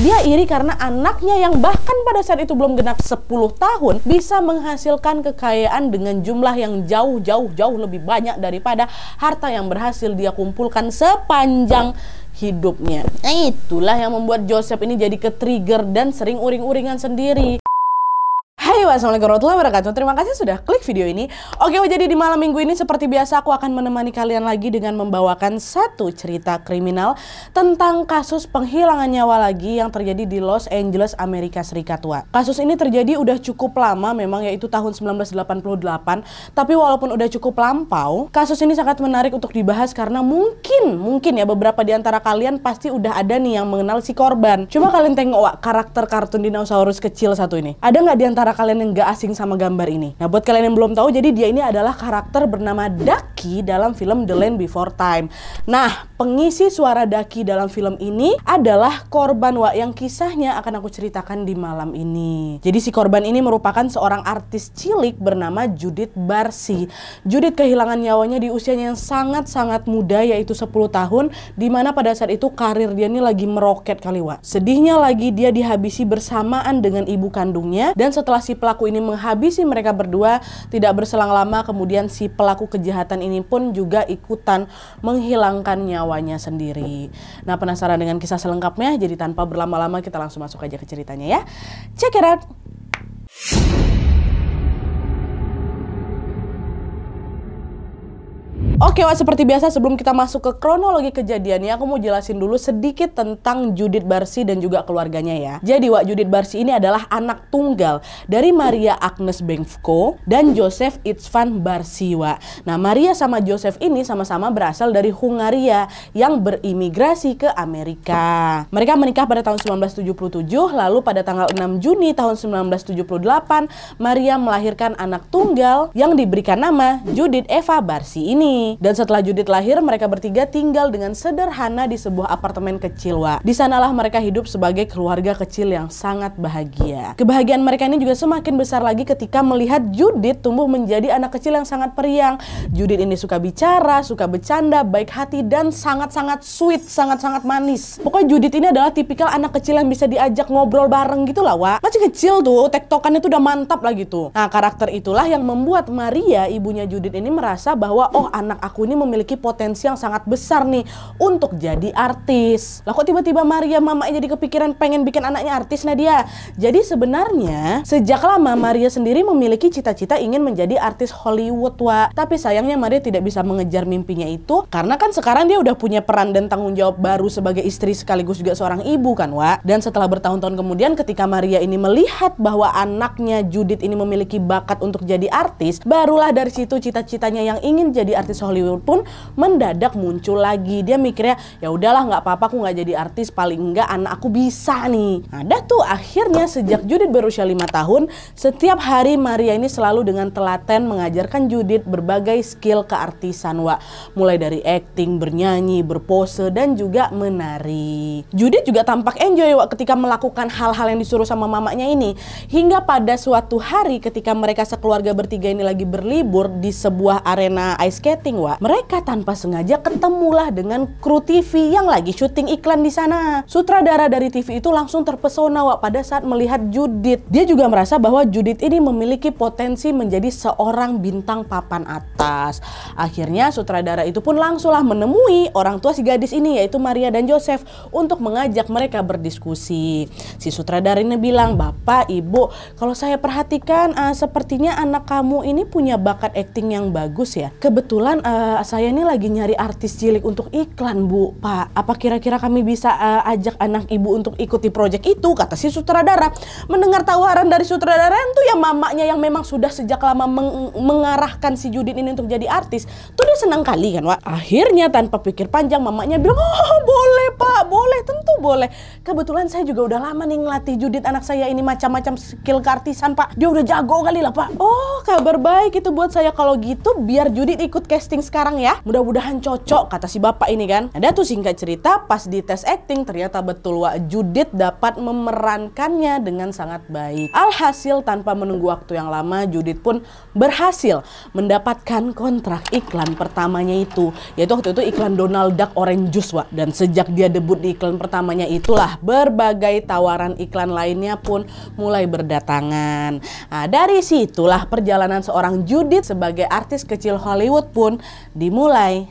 Dia iri karena anaknya yang bahkan pada saat itu belum genap 10 tahun bisa menghasilkan kekayaan dengan jumlah yang jauh-jauh jauh lebih banyak daripada harta yang berhasil dia kumpulkan sepanjang hidupnya. Nah, itulah yang membuat Joseph ini jadi ke-trigger dan sering uring-uringan sendiri. Hai, wassalamualaikum warahmatullahi wabarakatuh. Terima kasih sudah klik video ini. Oke, jadi di malam minggu ini seperti biasa aku akan menemani kalian lagi dengan membawakan satu cerita kriminal tentang kasus penghilangan nyawa lagi yang terjadi di Los Angeles, Amerika Serikat. Wak. Kasus ini terjadi udah cukup lama memang yaitu tahun 1988. Tapi walaupun udah cukup lampau, kasus ini sangat menarik untuk dibahas karena mungkin, mungkin ya beberapa di antara kalian pasti udah ada nih yang mengenal si korban. Cuma kalian tengok Wak, karakter kartun dinosaurus kecil satu ini. Ada nggak di antara kalian yang gak asing sama gambar ini. Nah buat kalian yang belum tahu, jadi dia ini adalah karakter bernama Duck Daki dalam film The Land Before Time. Nah, pengisi suara Daki dalam film ini adalah korban Wak yang kisahnya akan aku ceritakan di malam ini. Jadi si korban ini merupakan seorang artis cilik bernama Judith Barsi. Judith kehilangan nyawanya di usianya yang sangat-sangat muda yaitu 10 tahun di mana pada saat itu karir dia ini lagi meroket kali Wak. Sedihnya lagi dia dihabisi bersamaan dengan ibu kandungnya dan setelah si pelaku ini menghabisi mereka berdua tidak berselang lama kemudian si pelaku kejahatan ini ini pun juga ikutan menghilangkan nyawanya sendiri. Nah, penasaran dengan kisah selengkapnya? Jadi tanpa berlama-lama kita langsung masuk aja ke ceritanya ya. Check it out. Oke, Wak, seperti biasa sebelum kita masuk ke kronologi kejadiannya, aku mau jelasin dulu sedikit tentang Judith Barsi dan juga keluarganya ya. Jadi, Wak, Judith Barsi ini adalah anak tunggal dari Maria Agnes Bengfko dan Joseph Itzvan Barsi, Wak. Nah, Maria sama Joseph ini sama-sama berasal dari Hungaria yang berimigrasi ke Amerika. Mereka menikah pada tahun 1977, lalu pada tanggal 6 Juni tahun 1978, Maria melahirkan anak tunggal yang diberikan nama Judith Eva Barsi ini. Dan setelah Judith lahir, mereka bertiga tinggal dengan sederhana di sebuah apartemen kecil, Wak. Di sanalah mereka hidup sebagai keluarga kecil yang sangat bahagia. Kebahagiaan mereka ini juga semakin besar lagi ketika melihat Judith tumbuh menjadi anak kecil yang sangat periang. Judith ini suka bicara, suka bercanda, baik hati, dan sangat-sangat sweet, sangat-sangat manis. Pokoknya Judith ini adalah tipikal anak kecil yang bisa diajak ngobrol bareng gitu lah, Wak. Masih kecil tuh, tektokannya tuh udah mantap lah gitu. Nah, karakter itulah yang membuat Maria, ibunya Judith ini merasa bahwa, oh anak aku ini memiliki potensi yang sangat besar nih untuk jadi artis. Lah kok tiba-tiba Maria mama jadi kepikiran pengen bikin anaknya artis Nadia? Jadi sebenarnya sejak lama Maria sendiri memiliki cita-cita ingin menjadi artis Hollywood, wa. Tapi sayangnya Maria tidak bisa mengejar mimpinya itu karena kan sekarang dia udah punya peran dan tanggung jawab baru sebagai istri sekaligus juga seorang ibu kan, wa. Dan setelah bertahun-tahun kemudian ketika Maria ini melihat bahwa anaknya Judith ini memiliki bakat untuk jadi artis, barulah dari situ cita-citanya yang ingin jadi artis Hollywood Hollywood pun mendadak muncul lagi. Dia mikirnya ya udahlah nggak apa-apa aku nggak jadi artis paling enggak anak aku bisa nih. Ada nah, tuh akhirnya sejak Judith berusia lima tahun, setiap hari Maria ini selalu dengan telaten mengajarkan Judith berbagai skill keartisan wa. Mulai dari acting, bernyanyi, berpose dan juga menari. Judith juga tampak enjoy wa ketika melakukan hal-hal yang disuruh sama mamanya ini hingga pada suatu hari ketika mereka sekeluarga bertiga ini lagi berlibur di sebuah arena ice skating syuting, Wak. Mereka tanpa sengaja ketemulah dengan kru TV yang lagi syuting iklan di sana. Sutradara dari TV itu langsung terpesona, Wak, pada saat melihat Judith. Dia juga merasa bahwa Judith ini memiliki potensi menjadi seorang bintang papan atas. Akhirnya sutradara itu pun langsunglah menemui orang tua si gadis ini yaitu Maria dan Joseph untuk mengajak mereka berdiskusi. Si sutradara ini bilang, "Bapak, Ibu, kalau saya perhatikan uh, sepertinya anak kamu ini punya bakat akting yang bagus ya. Kebetulan uh, saya ini lagi nyari artis cilik untuk iklan Bu Pak apa kira-kira kami bisa uh, ajak anak ibu untuk ikuti proyek itu kata si sutradara mendengar tawaran dari sutradara itu ya mamanya yang memang sudah sejak lama meng mengarahkan si Judin ini untuk jadi artis tuh dia senang kali kan Wak akhirnya tanpa pikir panjang mamanya bilang oh boleh Pak boleh tentu boleh kebetulan saya juga udah lama nih ngelatih Judit anak saya ini macam-macam skill keartisan Pak dia udah jago kali lah Pak oh kabar baik itu buat saya kalau gitu biar Judit ikut casting casting sekarang ya. Mudah-mudahan cocok kata si bapak ini kan. Ada tuh singkat cerita pas di tes acting ternyata betul Wak Judit dapat memerankannya dengan sangat baik. Alhasil tanpa menunggu waktu yang lama Judit pun berhasil mendapatkan kontrak iklan pertamanya itu. Yaitu waktu itu iklan Donald Duck Orange Juice Wak. Dan sejak dia debut di iklan pertamanya itulah berbagai tawaran iklan lainnya pun mulai berdatangan. Nah, dari situlah perjalanan seorang Judit sebagai artis kecil Hollywood pun dimulai.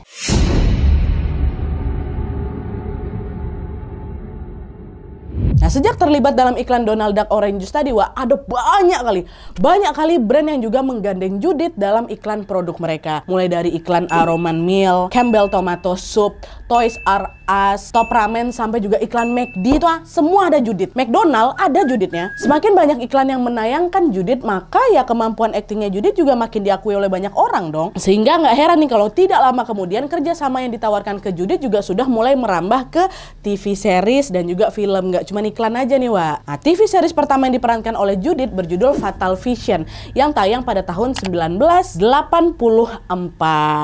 Nah, sejak terlibat dalam iklan Donald Duck Orange Juice tadi, wah ada banyak kali. Banyak kali brand yang juga menggandeng Judith dalam iklan produk mereka. Mulai dari iklan Aroman Meal, Campbell Tomato Soup, Toys R Us, Top Ramen, sampai juga iklan McD itu ah, semua ada Judith. McDonald ada Judithnya. Semakin banyak iklan yang menayangkan Judith, maka ya kemampuan aktingnya Judith juga makin diakui oleh banyak orang dong. Sehingga nggak heran nih kalau tidak lama kemudian kerjasama yang ditawarkan ke Judith juga sudah mulai merambah ke TV series dan juga film. Nggak cuma nih iklan aja nih, Wak. Nah, TV series pertama yang diperankan oleh Judith berjudul Fatal Vision yang tayang pada tahun 1984.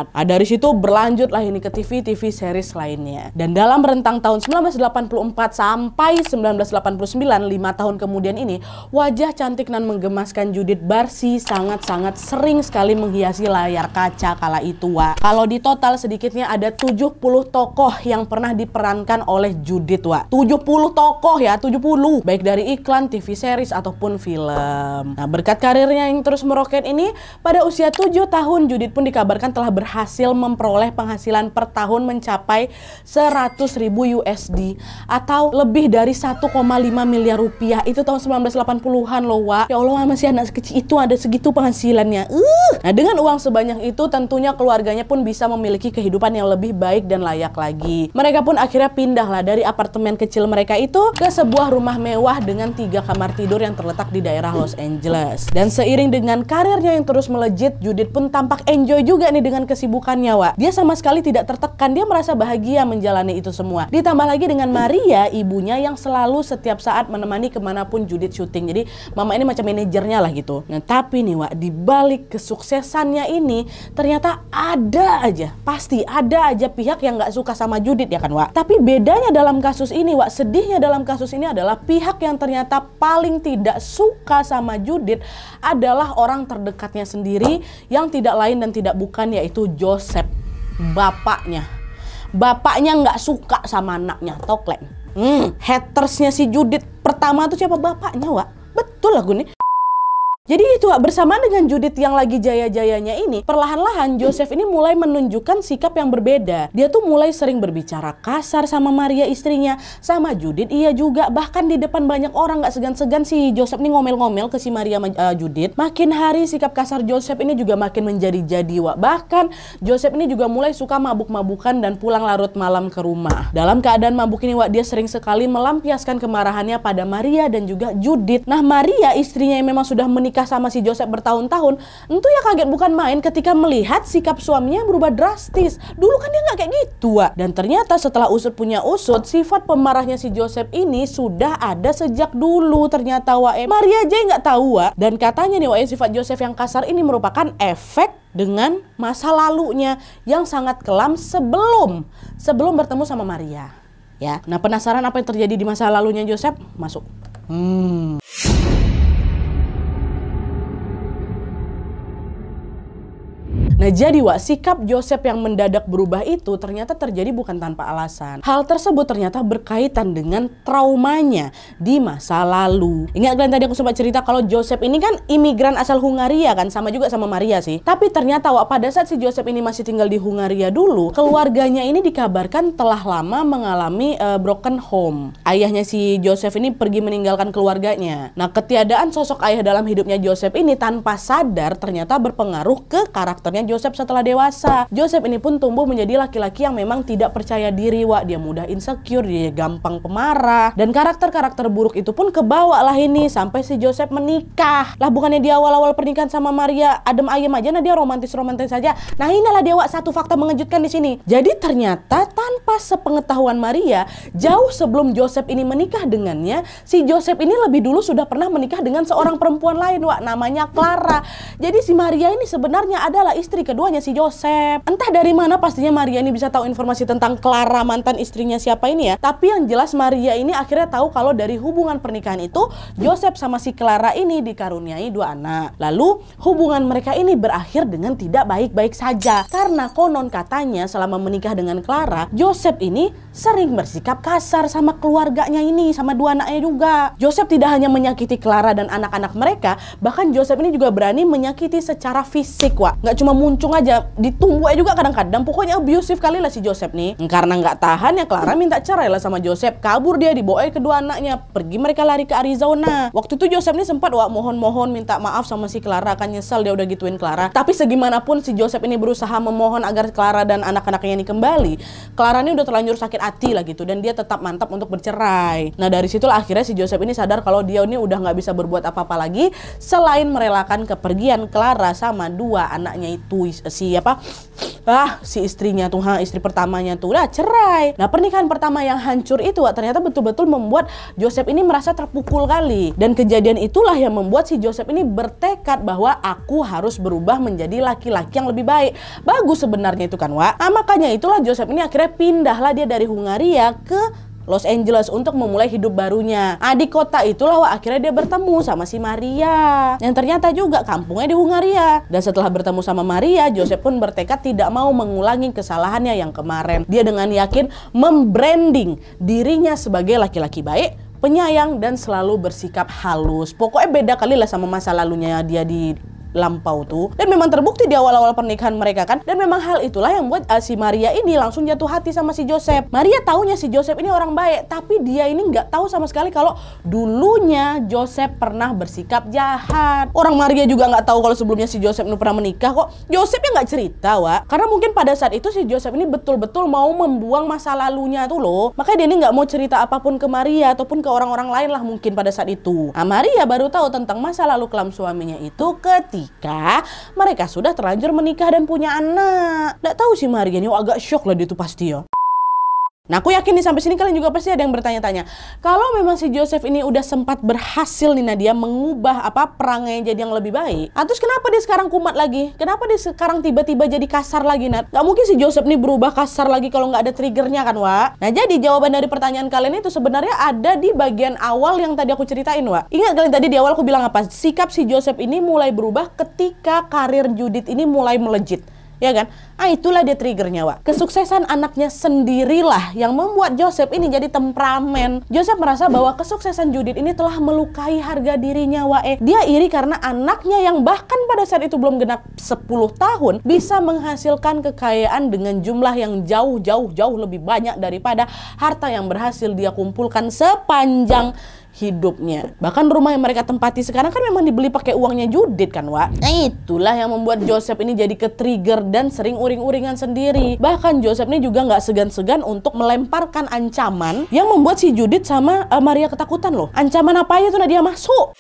Nah, dari situ berlanjut lah ini ke TV-TV series lainnya. Dan dalam rentang tahun 1984 sampai 1989, 5 tahun kemudian ini, wajah cantik dan menggemaskan Judith Barsi sangat-sangat sering sekali menghiasi layar kaca kala itu, Wak. Kalau di total sedikitnya ada 70 tokoh yang pernah diperankan oleh Judith, Wak. 70 tokoh ya, 70 baik dari iklan, TV series ataupun film. Nah, berkat karirnya yang terus meroket ini, pada usia 7 tahun Judit pun dikabarkan telah berhasil memperoleh penghasilan per tahun mencapai 100 ribu USD atau lebih dari 1,5 miliar rupiah. Itu tahun 1980-an loh, Wak. Ya Allah, masih anak kecil itu ada segitu penghasilannya. Uh. Nah, dengan uang sebanyak itu tentunya keluarganya pun bisa memiliki kehidupan yang lebih baik dan layak lagi. Mereka pun akhirnya pindahlah dari apartemen kecil mereka itu ke sebuah sebuah rumah mewah dengan tiga kamar tidur yang terletak di daerah Los Angeles. Dan seiring dengan karirnya yang terus melejit, Judith pun tampak enjoy juga nih dengan kesibukannya, Wak. Dia sama sekali tidak tertekan, dia merasa bahagia menjalani itu semua. Ditambah lagi dengan Maria, ibunya yang selalu setiap saat menemani kemanapun Judith syuting. Jadi mama ini macam manajernya lah gitu. Nah tapi nih Wak, di balik kesuksesannya ini ternyata ada aja, pasti ada aja pihak yang gak suka sama Judith ya kan Wak. Tapi bedanya dalam kasus ini Wak, sedihnya dalam kasus ini adalah pihak yang ternyata paling tidak suka sama Judith adalah orang terdekatnya sendiri yang tidak lain dan tidak bukan yaitu Joseph, bapaknya. Bapaknya nggak suka sama anaknya, toklen Hmm, hatersnya si Judith pertama tuh siapa bapaknya, wa Betul lah gue nih. Jadi itu bersama dengan Judith yang lagi jaya-jayanya ini, perlahan-lahan Joseph ini mulai menunjukkan sikap yang berbeda. Dia tuh mulai sering berbicara kasar sama Maria istrinya, sama Judith iya juga. Bahkan di depan banyak orang gak segan-segan si Joseph ini ngomel-ngomel ke si Maria uh, Judith. Makin hari sikap kasar Joseph ini juga makin menjadi-jadi, Wak. Bahkan Joseph ini juga mulai suka mabuk-mabukan dan pulang larut malam ke rumah. Dalam keadaan mabuk ini, Wak, dia sering sekali melampiaskan kemarahannya pada Maria dan juga Judith. Nah, Maria istrinya yang memang sudah menikah menikah sama si Joseph bertahun-tahun, tentu ya kaget bukan main ketika melihat sikap suaminya berubah drastis. Dulu kan dia nggak kayak gitu, Wak. Dan ternyata setelah usut punya usut, sifat pemarahnya si Joseph ini sudah ada sejak dulu ternyata, Wae. Maria aja nggak tahu, Wak. Dan katanya nih, Wae, sifat Joseph yang kasar ini merupakan efek dengan masa lalunya yang sangat kelam sebelum sebelum bertemu sama Maria ya. Nah, penasaran apa yang terjadi di masa lalunya Joseph? Masuk. Hmm. Nah jadi Wak, sikap Joseph yang mendadak berubah itu ternyata terjadi bukan tanpa alasan. Hal tersebut ternyata berkaitan dengan traumanya di masa lalu. Ingat kalian tadi aku sempat cerita kalau Joseph ini kan imigran asal Hungaria kan, sama juga sama Maria sih. Tapi ternyata Wak, pada saat si Joseph ini masih tinggal di Hungaria dulu, keluarganya ini dikabarkan telah lama mengalami uh, broken home. Ayahnya si Joseph ini pergi meninggalkan keluarganya. Nah ketiadaan sosok ayah dalam hidupnya Joseph ini tanpa sadar ternyata berpengaruh ke karakternya Joseph setelah dewasa. Joseph ini pun tumbuh menjadi laki-laki yang memang tidak percaya diri, Wak. Dia mudah insecure, dia gampang pemarah. Dan karakter-karakter buruk itu pun kebawa lah ini sampai si Joseph menikah. Lah bukannya di awal-awal pernikahan sama Maria adem ayem aja, nah dia romantis-romantis saja. -romantis nah inilah Dewa satu fakta mengejutkan di sini. Jadi ternyata tanpa sepengetahuan Maria, jauh sebelum Joseph ini menikah dengannya, si Joseph ini lebih dulu sudah pernah menikah dengan seorang perempuan lain, Wak. Namanya Clara. Jadi si Maria ini sebenarnya adalah istri istri keduanya si Joseph. Entah dari mana pastinya Maria ini bisa tahu informasi tentang Clara mantan istrinya siapa ini ya. Tapi yang jelas Maria ini akhirnya tahu kalau dari hubungan pernikahan itu Joseph sama si Clara ini dikaruniai dua anak. Lalu hubungan mereka ini berakhir dengan tidak baik-baik saja karena konon katanya selama menikah dengan Clara, Joseph ini sering bersikap kasar sama keluarganya ini, sama dua anaknya juga. Joseph tidak hanya menyakiti Clara dan anak-anak mereka, bahkan Joseph ini juga berani menyakiti secara fisik, Wak. Nggak cuma muncung aja, ditunggu juga kadang-kadang. Pokoknya abusive kali lah si Joseph nih. Karena nggak tahan ya Clara minta cerai lah sama Joseph. Kabur dia, dibawa kedua anaknya. Pergi mereka lari ke Arizona. Waktu itu Joseph ini sempat, Wak, mohon-mohon minta maaf sama si Clara. Akan nyesel dia udah gituin Clara. Tapi segimanapun si Joseph ini berusaha memohon agar Clara dan anak-anaknya ini kembali. Clara ini udah terlanjur sakit hati lah gitu dan dia tetap mantap untuk bercerai. Nah dari situlah akhirnya si Joseph ini sadar kalau dia ini udah nggak bisa berbuat apa-apa lagi selain merelakan kepergian Clara sama dua anaknya itu siapa ah si istrinya tuh ha, istri pertamanya tuh lah cerai. Nah pernikahan pertama yang hancur itu ternyata betul-betul membuat Joseph ini merasa terpukul kali dan kejadian itulah yang membuat si Joseph ini bertekad bahwa aku harus berubah menjadi laki-laki yang lebih baik. Bagus sebenarnya itu kan wa ah makanya itulah Joseph ini akhirnya pindahlah dia dari Hungaria ke Los Angeles untuk memulai hidup barunya. Nah, di kota itulah wah akhirnya dia bertemu sama si Maria. Yang ternyata juga kampungnya di Hungaria. Dan setelah bertemu sama Maria, Joseph pun bertekad tidak mau mengulangi kesalahannya yang kemarin. Dia dengan yakin membranding dirinya sebagai laki-laki baik, penyayang dan selalu bersikap halus. Pokoknya beda kali lah sama masa lalunya dia di lampau tuh dan memang terbukti di awal-awal pernikahan mereka kan dan memang hal itulah yang buat uh, si Maria ini langsung jatuh hati sama si Joseph Maria taunya si Joseph ini orang baik tapi dia ini nggak tahu sama sekali kalau dulunya Joseph pernah bersikap jahat orang Maria juga nggak tahu kalau sebelumnya si Joseph ini pernah menikah kok Joseph ya nggak cerita wa karena mungkin pada saat itu si Joseph ini betul-betul mau membuang masa lalunya tuh loh makanya dia ini nggak mau cerita apapun ke Maria ataupun ke orang-orang lain lah mungkin pada saat itu nah, Maria baru tahu tentang masa lalu kelam suaminya itu ketika ketika mereka sudah terlanjur menikah dan punya anak. Nggak tahu sih Maria ini agak shock lah dia tuh pasti ya. Nah, aku yakin nih sampai sini kalian juga pasti ada yang bertanya-tanya. Kalau memang si Joseph ini udah sempat berhasil nih Nadia mengubah apa perangnya jadi yang lebih baik, ah, kenapa dia sekarang kumat lagi? Kenapa dia sekarang tiba-tiba jadi kasar lagi, Nat? Gak mungkin si Joseph ini berubah kasar lagi kalau nggak ada triggernya kan, Wak? Nah, jadi jawaban dari pertanyaan kalian itu sebenarnya ada di bagian awal yang tadi aku ceritain, Wak. Ingat kalian tadi di awal aku bilang apa? Sikap si Joseph ini mulai berubah ketika karir Judith ini mulai melejit ya kan? Ah itulah dia triggernya, Wak. Kesuksesan anaknya sendirilah yang membuat Joseph ini jadi temperamen. Joseph merasa bahwa kesuksesan Judith ini telah melukai harga dirinya, Wak. Eh, dia iri karena anaknya yang bahkan pada saat itu belum genap 10 tahun bisa menghasilkan kekayaan dengan jumlah yang jauh-jauh jauh lebih banyak daripada harta yang berhasil dia kumpulkan sepanjang hidupnya. Bahkan rumah yang mereka tempati sekarang kan memang dibeli pakai uangnya Judit kan, Wak? Nah, itulah yang membuat Joseph ini jadi ke-trigger dan sering uring-uringan sendiri. Bahkan Joseph ini juga nggak segan-segan untuk melemparkan ancaman yang membuat si Judit sama uh, Maria ketakutan loh. Ancaman apa aja tuh Nadia masuk?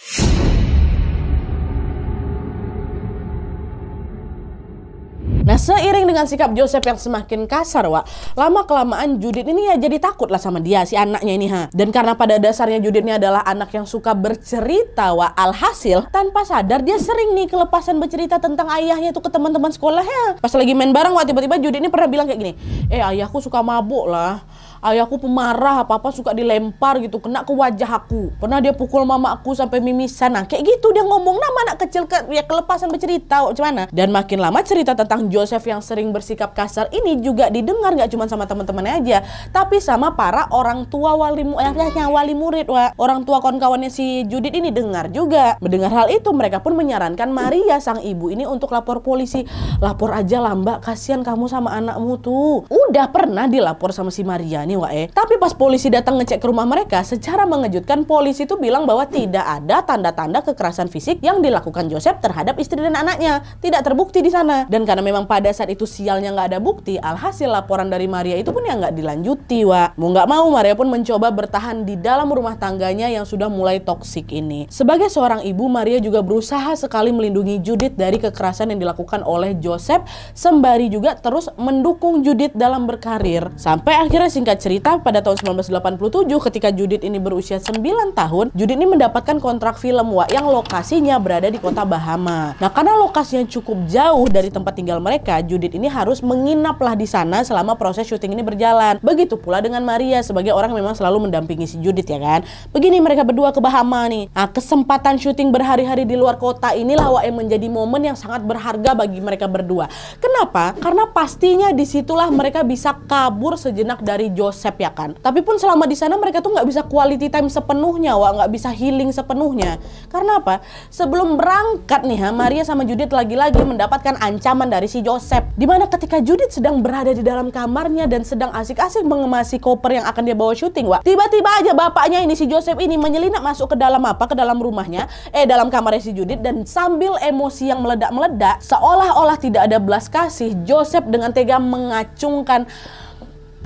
Seiring dengan sikap Joseph yang semakin kasar, Wak, lama-kelamaan Judit ini ya jadi takut lah sama dia, si anaknya ini, ha. Dan karena pada dasarnya Judit ini adalah anak yang suka bercerita, Wak, alhasil tanpa sadar dia sering nih kelepasan bercerita tentang ayahnya itu ke teman-teman sekolah ya. Pas lagi main bareng, Wak, tiba-tiba Judit ini pernah bilang kayak gini, eh ayahku suka mabuk lah ayahku pemarah apa apa suka dilempar gitu kena ke wajah aku pernah dia pukul mama aku sampai mimisan nah kayak gitu dia ngomong nama anak kecil ke, ya kelepasan bercerita oh, gimana dan makin lama cerita tentang Joseph yang sering bersikap kasar ini juga didengar nggak cuma sama teman-temannya aja tapi sama para orang tua wali mu eh, wali murid wa. orang tua kawan-kawannya si Judit ini dengar juga mendengar hal itu mereka pun menyarankan Maria sang ibu ini untuk lapor polisi lapor aja lah mbak kasihan kamu sama anakmu tuh udah pernah dilapor sama si Maria wa eh Tapi pas polisi datang ngecek ke rumah mereka, secara mengejutkan polisi itu bilang bahwa tidak ada tanda-tanda kekerasan fisik yang dilakukan Joseph terhadap istri dan anaknya. Tidak terbukti di sana. Dan karena memang pada saat itu sialnya nggak ada bukti, alhasil laporan dari Maria itu pun yang nggak dilanjuti, Wa. Mau nggak mau, Maria pun mencoba bertahan di dalam rumah tangganya yang sudah mulai toksik ini. Sebagai seorang ibu, Maria juga berusaha sekali melindungi Judith dari kekerasan yang dilakukan oleh Joseph, sembari juga terus mendukung Judith dalam berkarir. Sampai akhirnya singkat singkat cerita, pada tahun 1987 ketika Judith ini berusia 9 tahun, Judith ini mendapatkan kontrak film Wak yang lokasinya berada di kota Bahama. Nah, karena lokasinya cukup jauh dari tempat tinggal mereka, Judith ini harus menginaplah di sana selama proses syuting ini berjalan. Begitu pula dengan Maria sebagai orang yang memang selalu mendampingi si Judith ya kan. Begini mereka berdua ke Bahama nih. Nah, kesempatan syuting berhari-hari di luar kota inilah Wak yang menjadi momen yang sangat berharga bagi mereka berdua. Kenapa? Karena pastinya disitulah mereka bisa kabur sejenak dari Joseph ya kan. Tapi pun selama di sana mereka tuh nggak bisa quality time sepenuhnya, wah nggak bisa healing sepenuhnya. Karena apa? Sebelum berangkat nih ha, Maria sama Judith lagi-lagi mendapatkan ancaman dari si Joseph. Dimana ketika Judith sedang berada di dalam kamarnya dan sedang asik-asik mengemasi koper yang akan dia bawa syuting, wah tiba-tiba aja bapaknya ini si Joseph ini menyelinap masuk ke dalam apa? Ke dalam rumahnya, eh dalam kamarnya si Judith dan sambil emosi yang meledak-meledak, seolah-olah tidak ada belas kasih, Joseph dengan tega mengacungkan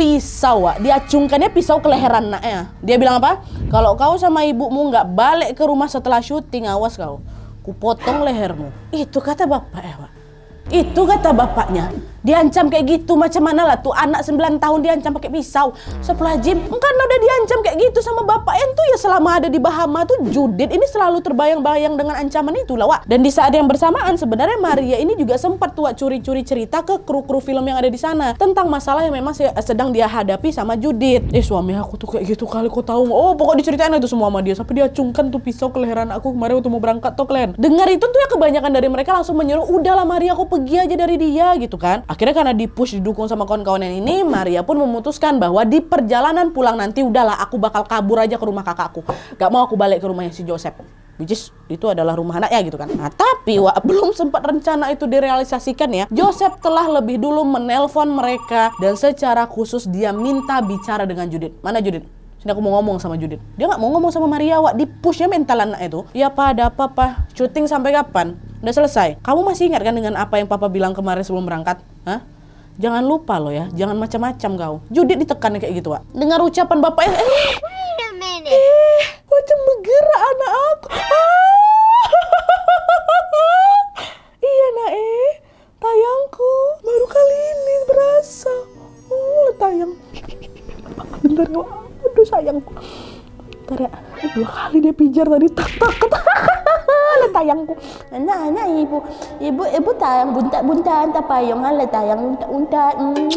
pisau, Wak. dia cungkannya pisau ke leher anaknya. Dia bilang apa? Kalau kau sama ibumu nggak balik ke rumah setelah syuting, awas kau. Kupotong lehermu. Itu kata bapak ya, Wak. Itu kata bapaknya diancam kayak gitu macam mana lah tuh anak 9 tahun diancam pakai pisau setelah Jim kan udah diancam kayak gitu sama bapak yang tuh ya selama ada di Bahama tuh Judit ini selalu terbayang-bayang dengan ancaman itu lah Wak dan di saat yang bersamaan sebenarnya Maria ini juga sempat tuh curi-curi cerita ke kru-kru film yang ada di sana tentang masalah yang memang sedang dia hadapi sama Judit eh suami aku tuh kayak gitu kali kok tahu oh pokok diceritain itu semua sama dia sampai dia cungkan tuh pisau keleheran aku kemarin waktu mau berangkat toklen dengar itu tuh ya kebanyakan dari mereka langsung menyuruh udahlah Maria aku pergi aja dari dia gitu kan Akhirnya karena dipush didukung sama kawan-kawan yang ini, Maria pun memutuskan bahwa di perjalanan pulang nanti udahlah aku bakal kabur aja ke rumah kakakku. Gak mau aku balik ke rumahnya si Joseph. Which is itu adalah rumah anak ya gitu kan. Nah, tapi wa, belum sempat rencana itu direalisasikan ya. Joseph telah lebih dulu menelpon mereka dan secara khusus dia minta bicara dengan Judith. Mana Judith? Sini aku mau ngomong sama Judit. Dia nggak mau ngomong sama Maria, Wak. Di pushnya mental anak itu. Ya, Pak, ada apa, Pak? Syuting sampai kapan? Udah selesai. Kamu masih ingat kan dengan apa yang Papa bilang kemarin sebelum berangkat? Hah? Jangan lupa loh ya, jangan macam-macam kau. Judit ditekan kayak gitu, Wak. Dengar ucapan bapaknya, eh, Wait a minute. Eh, macam bergerak anak aku. Ah. iya, nak eh. Tayangku, baru kali ini berasa. Oh, tayang. Bentar, Wak aduh sayang ntar ya dua kali dia pijar tadi tak tak le tayangku Nah, nah ibu ibu ibu tayang bunta bunta anta payung le tayang unta unta mm.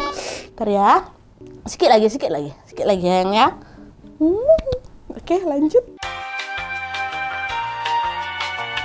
ntar ya sikit lagi sikit lagi sikit lagi yang ya hmm. oke lanjut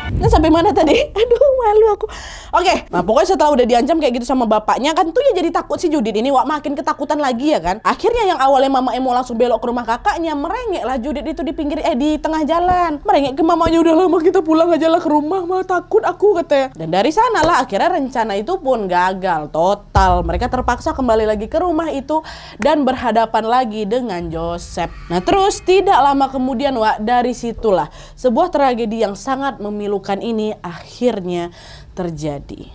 Nah, sampai mana tadi? Aduh, malu aku. Oke, okay. nah pokoknya setelah udah diancam kayak gitu sama bapaknya kan tuh ya jadi takut si Judit. ini wah makin ketakutan lagi ya kan. Akhirnya yang awalnya Mama Emo langsung belok ke rumah kakaknya merengek lah Judit itu di pinggir eh di tengah jalan. Merengek ke mamanya udah lama kita pulang aja lah ke rumah mah takut aku katanya. Dan dari sanalah akhirnya rencana itu pun gagal total. Mereka terpaksa kembali lagi ke rumah itu dan berhadapan lagi dengan Joseph. Nah terus tidak lama kemudian wah dari situlah sebuah tragedi yang sangat memilukan ini akhirnya terjadi.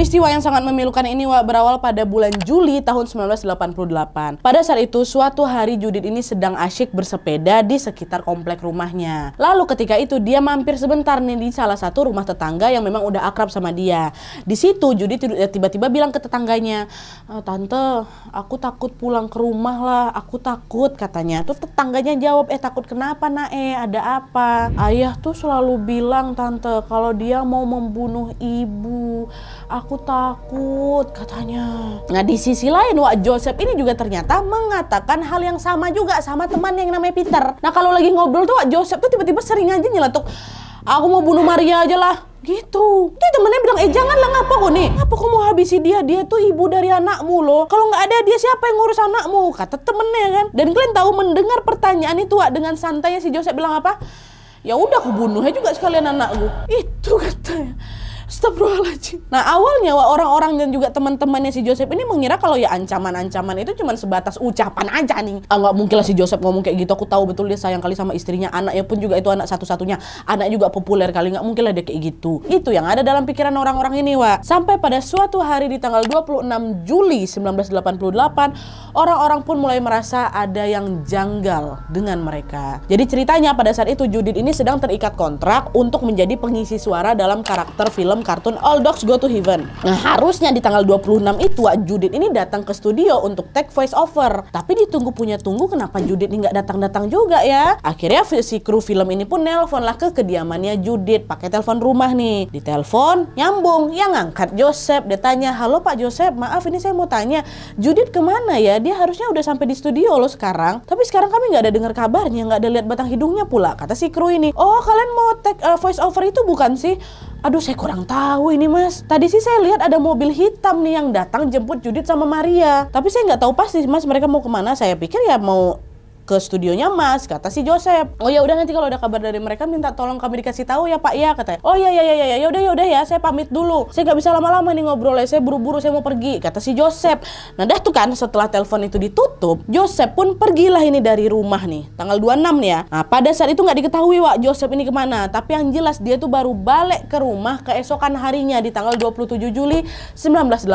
Peristiwa yang sangat memilukan ini Wak berawal pada bulan Juli tahun 1988. Pada saat itu suatu hari Judit ini sedang asyik bersepeda di sekitar komplek rumahnya. Lalu ketika itu dia mampir sebentar nih di salah satu rumah tetangga yang memang udah akrab sama dia. Di situ Judit eh, tiba-tiba bilang ke tetangganya, eh, "Tante, aku takut pulang ke rumah lah, aku takut," katanya. Tuh tetangganya jawab, "Eh, takut kenapa, Nae? Ada apa?" Ayah tuh selalu bilang, "Tante, kalau dia mau membunuh ibu, aku takut katanya. Nah di sisi lain Wak Joseph ini juga ternyata mengatakan hal yang sama juga sama teman yang namanya Peter. Nah kalau lagi ngobrol tuh Wak Joseph tuh tiba-tiba sering aja nyeletuk aku mau bunuh Maria aja lah gitu itu temennya bilang eh jangan lah ngapa kok nih ngapa kok mau habisi dia dia tuh ibu dari anakmu loh kalau nggak ada dia siapa yang ngurus anakmu kata temennya kan dan kalian tahu mendengar pertanyaan itu Wak, dengan santainya si Joseph bilang apa ya udah aku bunuhnya juga sekalian anakku itu katanya Astagfirullahaladzim. Nah awalnya orang-orang dan juga teman-temannya si Joseph ini mengira kalau ya ancaman-ancaman itu cuma sebatas ucapan aja nih. Ah nggak mungkin lah si Joseph ngomong kayak gitu. Aku tahu betul dia sayang kali sama istrinya. Anaknya pun juga itu anak satu-satunya. Anak juga populer kali nggak mungkin lah dia kayak gitu. Itu yang ada dalam pikiran orang-orang ini wa. Sampai pada suatu hari di tanggal 26 Juli 1988 orang-orang pun mulai merasa ada yang janggal dengan mereka. Jadi ceritanya pada saat itu Judith ini sedang terikat kontrak untuk menjadi pengisi suara dalam karakter film dalam kartun All Dogs Go to Heaven. Nah, harusnya di tanggal 26 itu Wak Judit ini datang ke studio untuk take voice over. Tapi ditunggu punya tunggu kenapa Judit ini nggak datang-datang juga ya? Akhirnya si kru film ini pun nelpon lah ke kediamannya Judit pakai telepon rumah nih. Di telepon nyambung, yang ngangkat Joseph. Dia tanya, halo Pak Joseph, maaf ini saya mau tanya, Judit kemana ya? Dia harusnya udah sampai di studio loh sekarang. Tapi sekarang kami nggak ada dengar kabarnya, nggak ada lihat batang hidungnya pula. Kata si kru ini, oh kalian mau take uh, voice over itu bukan sih? Aduh saya kurang tahu ini mas. Tadi sih saya lihat ada mobil hitam nih yang datang jemput Judit sama Maria. Tapi saya nggak tahu pasti mas mereka mau kemana. Saya pikir ya mau ke studionya Mas kata si Joseph oh ya udah nanti kalau ada kabar dari mereka minta tolong kami dikasih tahu ya Pak ya kata oh ya, ya ya ya ya ya udah ya udah ya saya pamit dulu saya nggak bisa lama-lama nih ngobrol ya saya buru-buru saya mau pergi kata si Joseph nah dah tuh kan setelah telepon itu ditutup Joseph pun pergilah ini dari rumah nih tanggal 26 nih ya nah pada saat itu nggak diketahui Wak Joseph ini kemana tapi yang jelas dia tuh baru balik ke rumah keesokan harinya di tanggal 27 Juli 1988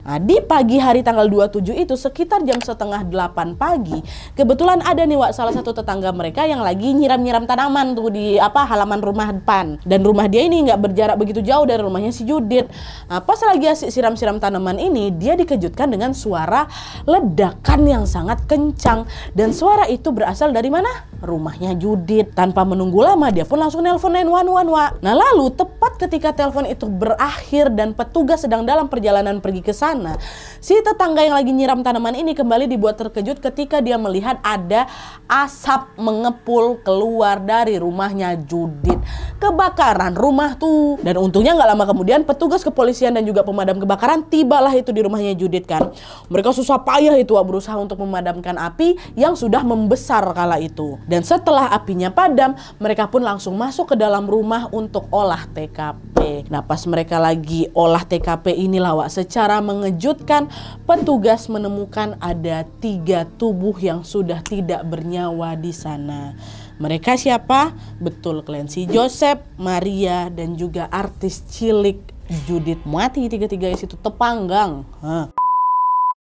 nah di pagi hari tanggal 27 itu sekitar jam setengah 8 pagi kebetulan ada nih Wak salah satu tetangga mereka yang lagi nyiram-nyiram tanaman tuh di apa halaman rumah depan dan rumah dia ini nggak berjarak begitu jauh dari rumahnya si Judit nah, pas lagi asik siram-siram tanaman ini dia dikejutkan dengan suara ledakan yang sangat kencang dan suara itu berasal dari mana? rumahnya Judit. Tanpa menunggu lama dia pun langsung nelpon 911 Wak. Nah lalu tepat ketika telepon itu berakhir dan petugas sedang dalam perjalanan pergi ke sana, si tetangga yang lagi nyiram tanaman ini kembali dibuat terkejut ketika dia melihat ada asap mengepul keluar dari rumahnya Judit. Kebakaran rumah tuh. Dan untungnya nggak lama kemudian petugas kepolisian dan juga pemadam kebakaran tibalah itu di rumahnya Judit kan. Mereka susah payah itu berusaha untuk memadamkan api yang sudah membesar kala itu. Dan setelah apinya padam, mereka pun langsung masuk ke dalam rumah untuk olah TKP. Nah, pas mereka lagi olah TKP ini lawak secara mengejutkan, petugas menemukan ada tiga tubuh yang sudah tidak bernyawa di sana. Mereka siapa? Betul Clancy Joseph, Maria, dan juga artis cilik Judith Mati tiga-tiga itu tepanggang. Huh.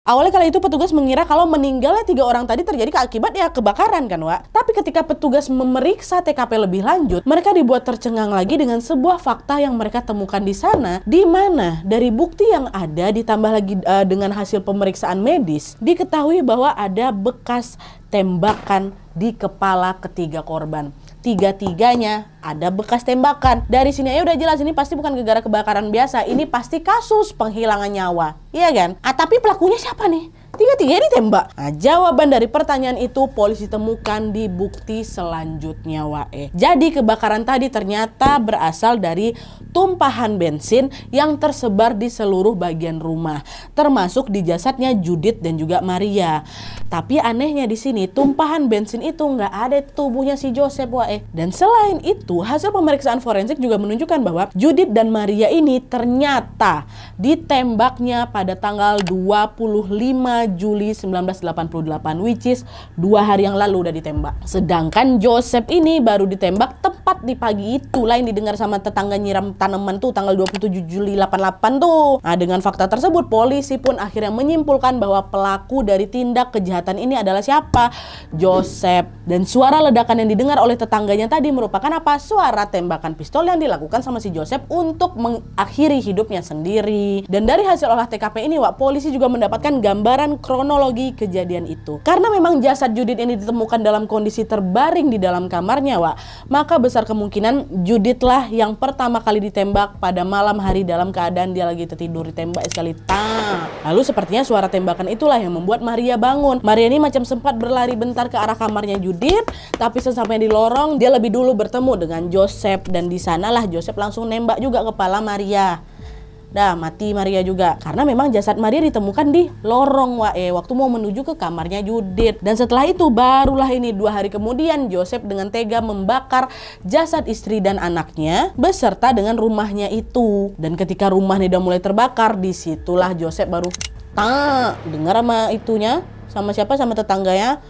Awalnya kala itu petugas mengira kalau meninggalnya tiga orang tadi terjadi akibat ya kebakaran kan Wak. Tapi ketika petugas memeriksa TKP lebih lanjut, mereka dibuat tercengang lagi dengan sebuah fakta yang mereka temukan di sana, di mana dari bukti yang ada ditambah lagi uh, dengan hasil pemeriksaan medis, diketahui bahwa ada bekas tembakan di kepala ketiga korban tiga-tiganya ada bekas tembakan. Dari sini aja udah jelas ini pasti bukan gegara kebakaran biasa, ini pasti kasus penghilangan nyawa. Iya kan? Ah, tapi pelakunya siapa nih? Tiga-tiganya ditembak. Nah, jawaban dari pertanyaan itu polisi temukan di bukti selanjutnya, Wae. Jadi kebakaran tadi ternyata berasal dari tumpahan bensin yang tersebar di seluruh bagian rumah, termasuk di jasadnya Judith dan juga Maria. Tapi anehnya di sini tumpahan bensin itu nggak ada tubuhnya si Joseph, Wae. Dan selain itu, hasil pemeriksaan forensik juga menunjukkan bahwa Judith dan Maria ini ternyata ditembaknya pada tanggal 25 Juli 1988 which is dua hari yang lalu udah ditembak. Sedangkan Joseph ini baru ditembak tepat di pagi itu lain didengar sama tetangga nyiram tanaman tuh tanggal 27 Juli 88 tuh. Nah dengan fakta tersebut polisi pun akhirnya menyimpulkan bahwa pelaku dari tindak kejahatan ini adalah siapa? Joseph. Dan suara ledakan yang didengar oleh tetangganya tadi merupakan apa? Suara tembakan pistol yang dilakukan sama si Joseph untuk mengakhiri hidupnya sendiri. Dan dari hasil olah TKP ini, Wak, polisi juga mendapatkan gambaran kronologi kejadian itu. Karena memang jasad Judith ini ditemukan dalam kondisi terbaring di dalam kamarnya, Wak, maka besar kemungkinan Judith lah yang pertama kali ditembak pada malam hari dalam keadaan dia lagi tertidur ditembak sekali tang. Lalu sepertinya suara tembakan itulah yang membuat Maria bangun. Maria ini macam sempat berlari bentar ke arah kamarnya Judith, tapi sesampainya di lorong dia lebih dulu bertemu dengan Joseph dan di sanalah Joseph langsung nembak juga kepala Maria. Dah mati Maria juga karena memang jasad Maria ditemukan di lorong wae eh, waktu mau menuju ke kamarnya Judith. Dan setelah itu barulah ini dua hari kemudian Joseph dengan tega membakar jasad istri dan anaknya beserta dengan rumahnya itu. Dan ketika rumahnya udah mulai terbakar disitulah Joseph baru tak dengar sama itunya sama siapa sama tetangganya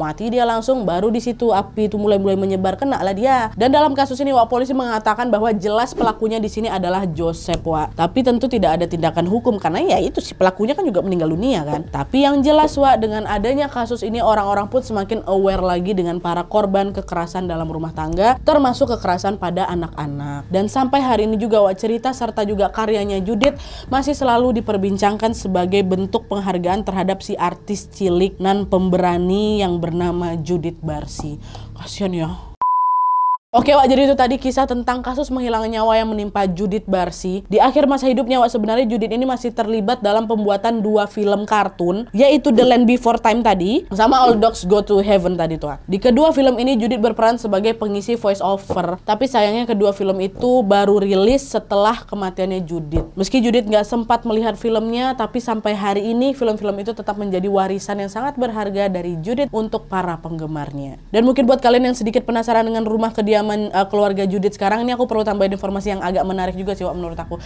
mati dia langsung baru di situ api itu mulai-mulai menyebar kena lah dia. Dan dalam kasus ini Wak polisi mengatakan bahwa jelas pelakunya di sini adalah Joseph Wak. Tapi tentu tidak ada tindakan hukum karena ya itu si pelakunya kan juga meninggal dunia kan. Tapi yang jelas Wak dengan adanya kasus ini orang-orang pun semakin aware lagi dengan para korban kekerasan dalam rumah tangga termasuk kekerasan pada anak-anak. Dan sampai hari ini juga Wak cerita serta juga karyanya Judith masih selalu diperbincangkan sebagai bentuk penghargaan terhadap si artis cilik nan pemberani yang ber bernama Judith Barsi. Kasian ya, Oke Wak, jadi itu tadi kisah tentang kasus menghilangnya nyawa yang menimpa Judith Barsi. Di akhir masa hidupnya Wak, sebenarnya Judith ini masih terlibat dalam pembuatan dua film kartun, yaitu The Land Before Time tadi, sama All Dogs Go to Heaven tadi tuh. Di kedua film ini Judith berperan sebagai pengisi voice over, tapi sayangnya kedua film itu baru rilis setelah kematiannya Judith. Meski Judith nggak sempat melihat filmnya, tapi sampai hari ini film-film itu tetap menjadi warisan yang sangat berharga dari Judith untuk para penggemarnya. Dan mungkin buat kalian yang sedikit penasaran dengan rumah kediaman zaman uh, keluarga Judit sekarang ini aku perlu tambahin informasi yang agak menarik juga sih Wak, menurut aku.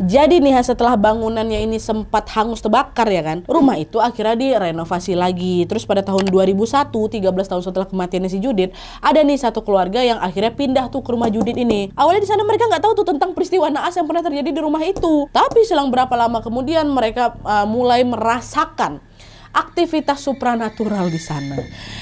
Jadi nih setelah bangunannya ini sempat hangus terbakar ya kan, rumah itu akhirnya direnovasi lagi. Terus pada tahun 2001, 13 tahun setelah kematiannya si Judit, ada nih satu keluarga yang akhirnya pindah tuh ke rumah Judit ini. Awalnya di sana mereka nggak tahu tuh tentang peristiwa naas yang pernah terjadi di rumah itu. Tapi selang berapa lama kemudian mereka uh, mulai merasakan aktivitas supranatural di sana.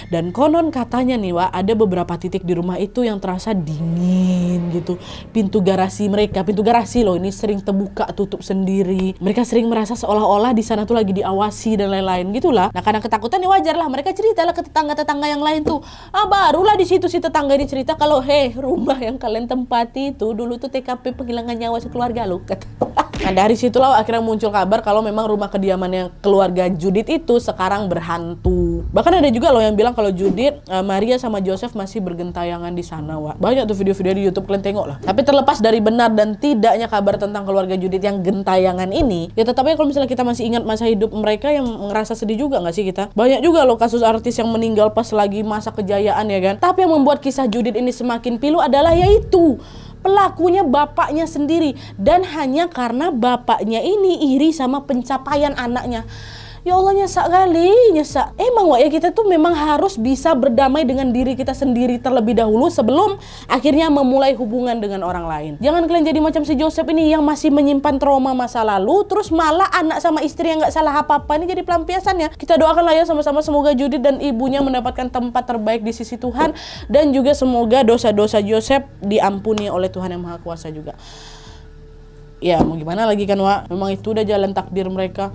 Dan konon katanya nih Wak, ada beberapa titik di rumah itu yang terasa dingin gitu. Pintu garasi mereka, pintu garasi loh ini sering terbuka tutup sendiri. Mereka sering merasa seolah-olah di sana tuh lagi diawasi dan lain-lain gitulah. Nah karena ketakutan ya wajar lah mereka lah ke tetangga-tetangga yang lain tuh. Ah barulah di situ si tetangga ini cerita kalau heh rumah yang kalian tempati itu dulu tuh TKP penghilangan nyawa sekeluarga lo kata. Nah dari situlah akhirnya muncul kabar kalau memang rumah kediamannya keluarga Judith itu sekarang berhantu. Bahkan ada juga loh yang bilang kalau Judith, eh, Maria sama Joseph masih bergentayangan di sana, Wak. Banyak tuh video-video di YouTube kalian tengok lah. Tapi terlepas dari benar dan tidaknya kabar tentang keluarga Judith yang gentayangan ini, ya tetapnya kalau misalnya kita masih ingat masa hidup mereka yang ngerasa sedih juga nggak sih kita? Banyak juga loh kasus artis yang meninggal pas lagi masa kejayaan ya kan. Tapi yang membuat kisah Judith ini semakin pilu adalah yaitu Pelakunya bapaknya sendiri dan hanya karena bapaknya ini iri sama pencapaian anaknya. Ya Allah nyesak kali, nyesak. Emang wak ya kita tuh memang harus bisa berdamai dengan diri kita sendiri terlebih dahulu sebelum akhirnya memulai hubungan dengan orang lain. Jangan kalian jadi macam si Joseph ini yang masih menyimpan trauma masa lalu, terus malah anak sama istri yang nggak salah apa-apa ini jadi pelampiasan ya. Kita doakanlah ya sama-sama semoga Judith dan ibunya mendapatkan tempat terbaik di sisi Tuhan dan juga semoga dosa-dosa Joseph diampuni oleh Tuhan yang Maha Kuasa juga. Ya mau gimana lagi kan Wak, memang itu udah jalan takdir mereka.